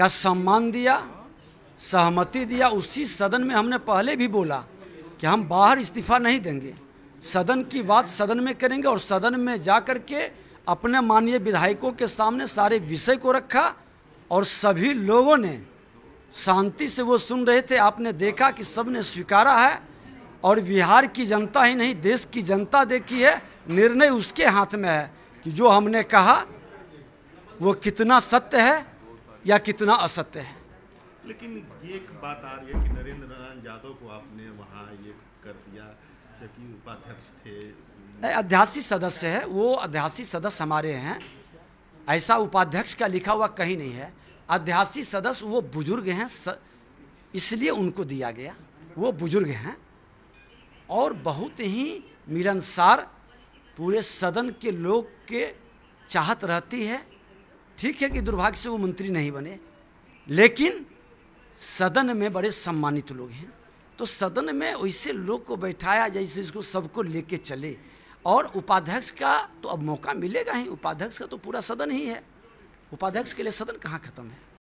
का सम्मान दिया सहमति दिया उसी सदन में हमने पहले भी बोला कि हम बाहर इस्तीफा नहीं देंगे सदन की बात सदन में करेंगे और सदन में जा कर के अपने माननीय विधायकों के सामने सारे विषय को रखा और सभी लोगों ने शांति से वो सुन रहे थे आपने देखा कि सब ने स्वीकारा है और बिहार की जनता ही नहीं देश की जनता देखी है निर्णय उसके हाथ में है कि जो हमने कहा वो कितना सत्य है या कितना असत्य है लेकिन एक बात आ रही है कि नरेंद्र नारायण यादव को आपने वहाँ ये कर दिया जबकि उपाध्यक्ष थे नहीं अध्यासी सदस्य है वो अध्यासी सदस्य हमारे हैं ऐसा उपाध्यक्ष का लिखा हुआ कहीं नहीं है अध्यासी सदस्य वो बुजुर्ग हैं स... इसलिए उनको दिया गया वो बुजुर्ग हैं और बहुत ही मिलनसार पूरे सदन के लोग के चाहत रहती है ठीक है कि दुर्भाग्य से वो मंत्री नहीं बने लेकिन सदन में बड़े सम्मानित लोग हैं तो सदन में वैसे लोग को बैठाया जैसे इसको सबको लेके चले और उपाध्यक्ष का तो अब मौका मिलेगा ही उपाध्यक्ष का तो पूरा सदन ही है उपाध्यक्ष के लिए सदन कहाँ खत्म है